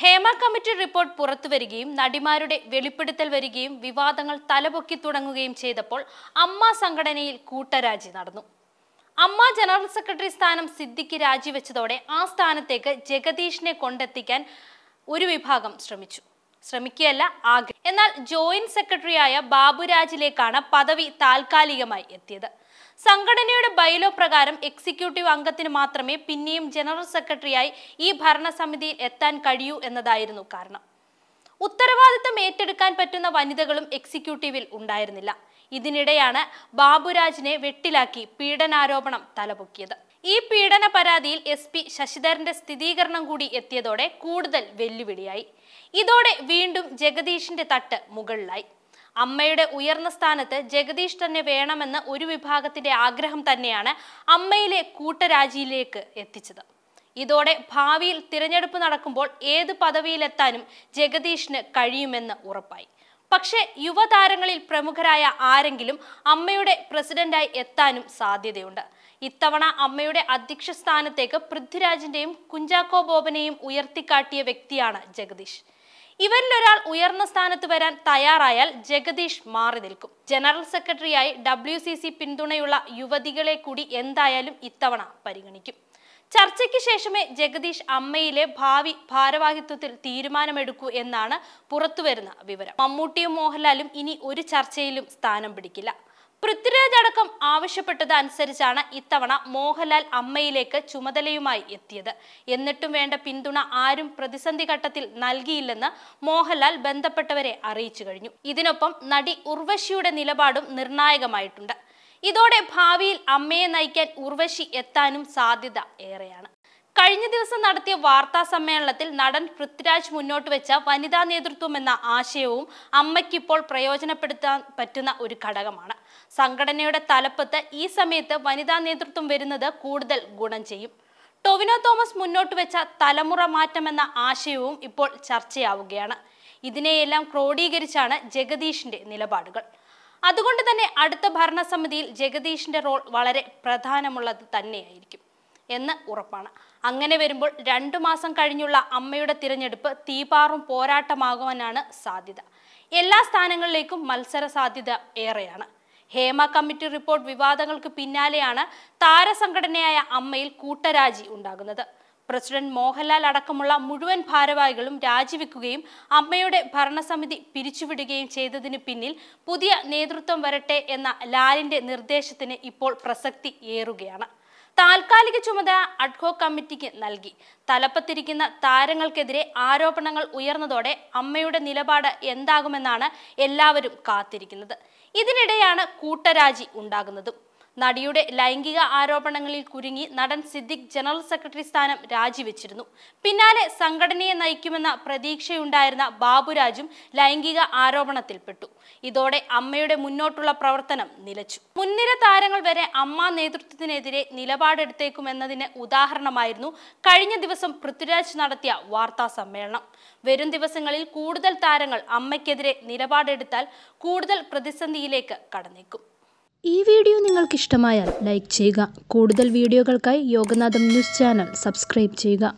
Hema committee report പുറത്തുവരികയും നടിമാരുടെ വെളിപ്പെടുത്തൽ വരികയും വിവാദങ്ങൾ തലപൊക്കി തുടങ്ങുകയും ചെയ്തപ്പോൾ അമ്മ സംഘടനയിൽ കൂട്ടരാജി നടന്നു അമ്മ ജനറൽ സെക്രട്ടറി സ്ഥാനം സിദ്ദിഖ് രാജിവെച്ചതോടെ ആ സ്ഥാനത്തേക്ക് ജഗദീഷിനെ കൊണ്ടെത്തിക്കാൻ ഒരു വിഭാഗം ശ്രമിച്ചു ശ്രമിക്കുകയല്ല ആഗ്രഹം എന്നാൽ ജോയിന്റ് സെക്രട്ടറിയായ ബാബുരാജിലേക്കാണ് പദവി താൽക്കാലികമായി എത്തിയത് സംഘടനയുടെ ബൈലോ പ്രകാരം എക്സിക്യൂട്ടീവ് അംഗത്തിന് മാത്രമേ പിന്നെയും ജനറൽ സെക്രട്ടറിയായി ഈ ഭരണസമിതിയിൽ എത്താൻ കഴിയൂ എന്നതായിരുന്നു കാരണം ഉത്തരവാദിത്തം ഏറ്റെടുക്കാൻ പറ്റുന്ന വനിതകളും എക്സിക്യൂട്ടീവിൽ ഉണ്ടായിരുന്നില്ല ഇതിനിടെയാണ് ബാബുരാജിനെ വെട്ടിലാക്കി പീഡനാരോപണം തലപൊക്കിയത് ഈ പീഡന പരാതിയിൽ എസ് പി ശശിധരന്റെ സ്ഥിരീകരണം കൂടി എത്തിയതോടെ കൂടുതൽ വെല്ലുവിളിയായി ഇതോടെ വീണ്ടും ജഗദീഷിന്റെ തട്ട് മുകളിലായി അമ്മയുടെ ഉയർന്ന സ്ഥാനത്ത് ജഗദീഷ് തന്നെ വേണമെന്ന ഒരു വിഭാഗത്തിന്റെ ആഗ്രഹം തന്നെയാണ് അമ്മയിലെ കൂട്ടരാജിയിലേക്ക് എത്തിച്ചത് ഇതോടെ ഭാവിയിൽ തിരഞ്ഞെടുപ്പ് നടക്കുമ്പോൾ ഏത് പദവിയിലെത്താനും ജഗദീഷിന് കഴിയുമെന്ന് ഉറപ്പായി പക്ഷേ യുവതാരങ്ങളിൽ പ്രമുഖരായ ആരെങ്കിലും അമ്മയുടെ പ്രസിഡന്റായി എത്താനും സാധ്യതയുണ്ട് ഇത്തവണ അമ്മയുടെ അധ്യക്ഷ സ്ഥാനത്തേക്ക് പൃഥ്വിരാജിന്റെയും കുഞ്ചാക്കോ ബോബനെയും ഉയർത്തിക്കാട്ടിയ വ്യക്തിയാണ് ജഗദീഷ് ഇവരിലൊരാൾ ഉയർന്ന സ്ഥാനത്ത് വരാൻ തയ്യാറായാൽ ജഗദീഷ് മാറി നിൽക്കും ജനറൽ സെക്രട്ടറിയായി ഡബ്ല്യു പിന്തുണയുള്ള യുവതികളെ കൂടി എന്തായാലും ഇത്തവണ പരിഗണിക്കും ചർച്ചയ്ക്ക് ശേഷമേ ജഗദീഷ് അമ്മയിലെ ഭാവി ഭാരവാഹിത്വത്തിൽ തീരുമാനമെടുക്കൂ എന്നാണ് പുറത്തുവരുന്ന വിവരം മമ്മൂട്ടിയും മോഹൻലാലും ഇനി ഒരു ചർച്ചയിലും സ്ഥാനം പിടിക്കില്ല പൃഥ്വിരാജ് അടക്കം ആവശ്യപ്പെട്ടത് അനുസരിച്ചാണ് ഇത്തവണ മോഹൻലാൽ അമ്മയിലേക്ക് ചുമതലയുമായി എത്തിയത് എന്നിട്ടും വേണ്ട പിന്തുണ ആരും പ്രതിസന്ധി ഘട്ടത്തിൽ നൽകിയില്ലെന്ന് മോഹൻലാൽ ബന്ധപ്പെട്ടവരെ അറിയിച്ചു കഴിഞ്ഞു ഇതിനൊപ്പം നടി ഉർവശിയുടെ നിലപാടും നിർണായകമായിട്ടുണ്ട് ഇതോടെ ഭാവിയിൽ അമ്മയെ നയിക്കാൻ ഉർവശി എത്താനും സാധ്യത ഏറെയാണ് കഴിഞ്ഞ ദിവസം നടത്തിയ വാർത്താ സമ്മേളനത്തിൽ നടൻ പൃഥ്വിരാജ് മുന്നോട്ട് വെച്ച വനിതാ നേതൃത്വം എന്ന ആശയവും അമ്മയ്ക്കിപ്പോൾ പ്രയോജനപ്പെടുത്താൻ പറ്റുന്ന ഒരു ഘടകമാണ് സംഘടനയുടെ തലപ്പത്ത് ഈ സമയത്ത് വനിതാ നേതൃത്വം വരുന്നത് കൂടുതൽ ഗുണം ചെയ്യും ടൊവിനോ തോമസ് മുന്നോട്ട് വെച്ച തലമുറ മാറ്റം എന്ന ആശയവും ഇപ്പോൾ ചർച്ചയാവുകയാണ് ഇതിനെയെല്ലാം ക്രോഡീകരിച്ചാണ് ജഗദീഷിന്റെ നിലപാടുകൾ അതുകൊണ്ട് തന്നെ അടുത്ത ഭരണസമിതിയിൽ ജഗദീഷിന്റെ റോൾ വളരെ പ്രധാനമുള്ളത് തന്നെയായിരിക്കും എന്ന് ഉറപ്പാണ് അങ്ങനെ വരുമ്പോൾ രണ്ടു മാസം കഴിഞ്ഞുള്ള അമ്മയുടെ തിരഞ്ഞെടുപ്പ് തീപാറും പോരാട്ടമാകുവാനാണ് സാധ്യത എല്ലാ സ്ഥാനങ്ങളിലേക്കും മത്സര സാധ്യത ഏറെയാണ് ഹേമ കമ്മിറ്റി റിപ്പോർട്ട് വിവാദങ്ങൾക്ക് പിന്നാലെയാണ് താരസംഘടനയായ അമ്മയിൽ കൂട്ടരാജി ഉണ്ടാകുന്നത് പ്രസിഡന്റ് മോഹൻലാൽ അടക്കമുള്ള മുഴുവൻ ഭാരവാഹികളും രാജിവെക്കുകയും അമ്മയുടെ ഭരണസമിതി പിരിച്ചുവിടുകയും ചെയ്തതിന് പിന്നിൽ പുതിയ നേതൃത്വം വരട്ടെ എന്ന ലാലിന്റെ നിർദ്ദേശത്തിന് ഇപ്പോൾ പ്രസക്തി ഏറുകയാണ് താൽക്കാലിക ചുമതല അഡ്ഹോ കമ്മിറ്റിക്ക് നൽകി തലപ്പത്തിരിക്കുന്ന താരങ്ങൾക്കെതിരെ ആരോപണങ്ങൾ ഉയർന്നതോടെ അമ്മയുടെ നിലപാട് എന്താകുമെന്നാണ് എല്ലാവരും കാത്തിരിക്കുന്നത് ഇതിനിടെയാണ് കൂട്ടരാജി ഉണ്ടാകുന്നതും നടിയുടെ ലൈംഗിക ആരോപണങ്ങളിൽ കുരുങ്ങി നടൻ സിദ്ദിഖ് ജനറൽ സെക്രട്ടറി സ്ഥാനം രാജിവെച്ചിരുന്നു പിന്നാലെ സംഘടനയെ നയിക്കുമെന്ന പ്രതീക്ഷയുണ്ടായിരുന്ന ബാബുരാജും ലൈംഗിക ആരോപണത്തിൽപ്പെട്ടു ഇതോടെ അമ്മയുടെ മുന്നോട്ടുള്ള പ്രവർത്തനം നിലച്ചു മുൻനിര താരങ്ങൾ വരെ അമ്മ നേതൃത്വത്തിനെതിരെ നിലപാടെടുത്തേക്കുമെന്നതിന് ഉദാഹരണമായിരുന്നു കഴിഞ്ഞ ദിവസം പൃഥ്വിരാജ് നടത്തിയ വാർത്താ സമ്മേളനം വരും ദിവസങ്ങളിൽ കൂടുതൽ താരങ്ങൾ അമ്മയ്ക്കെതിരെ നിലപാടെടുത്താൽ കൂടുതൽ പ്രതിസന്ധിയിലേക്ക് കടന്നേക്കും ഈ വീഡിയോ നിങ്ങൾക്ക് ഇഷ്ടമായാൽ ലൈക്ക് ചെയ്യുക കൂടുതൽ വീഡിയോകൾക്കായി യോഗനാഥം ന്യൂസ് ചാനൽ സബ്സ്ക്രൈബ് ചെയ്യുക